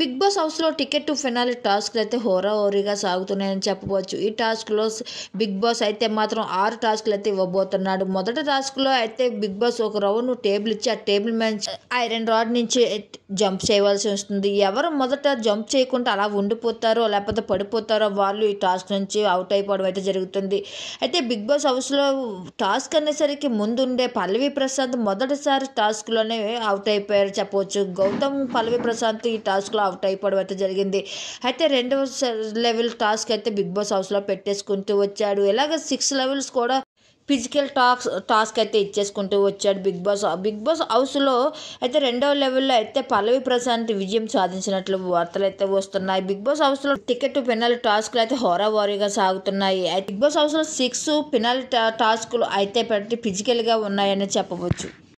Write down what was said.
big Boss హౌస్లో ticket to finale టాస్క్లు అయితే హోరాహోరీగా సాగుతున్నాయని చెప్పవచ్చు ఈ టాస్క్లో బిగ్ బాస్ అయితే మాత్రం ఆరు టాస్క్లు అయితే ఇవ్వబోతున్నాడు మొదటి టాస్క్లో అయితే బిగ్ బాస్ ఒక రౌండ్ టేబుల్ ఇచ్చి ఆ టేబుల్ మీద ఐరన్ రాడ్ నుంచి జంప్ చేయవలసి వస్తుంది ఎవరు మొదట జంప్ చేయకుండా అలా ఉండిపోతారో లేకపోతే పడిపోతారో వాళ్ళు ఈ టాస్క్ నుంచి అవుట్ అయిపోవడం అయితే జరుగుతుంది అయితే బిగ్ బాస్ హౌస్లో టాస్క్ అనేసరికి ముందుండే పల్లవి ప్రసాద్ మొదటిసారి టాస్క్లోనే అవుట్ అయిపోయారు చెప్పవచ్చు గౌతమ్ పల్లవి ప్రసాద్ ఈ టాస్క్ అట్లా అవుట్ అయిపోవడం అయితే జరిగింది అయితే రెండవ లెవెల్ టాస్క్ అయితే బిగ్ బాస్ హౌస్లో పెట్టేసుకుంటూ వచ్చాడు ఇలాగ సిక్స్ లెవెల్స్ కూడా ఫిజికల్ టాక్స్ టాస్క్ అయితే ఇచ్చేసుకుంటూ వచ్చాడు బిగ్ బాస్ బిగ్ బాస్ హౌస్లో అయితే రెండవ లెవెల్లో అయితే పల్లవి ప్రశాంత్ విజయం సాధించినట్లు వార్తలు అయితే వస్తున్నాయి బిగ్ బాస్ హౌస్లో టికెట్ పినాలి టాస్క్లు అయితే వారీగా సాగుతున్నాయి బిగ్ బాస్ హౌస్లో సిక్స్ పినాలి టాస్క్లు అయితే పెట్టి ఫిజికల్గా ఉన్నాయని చెప్పవచ్చు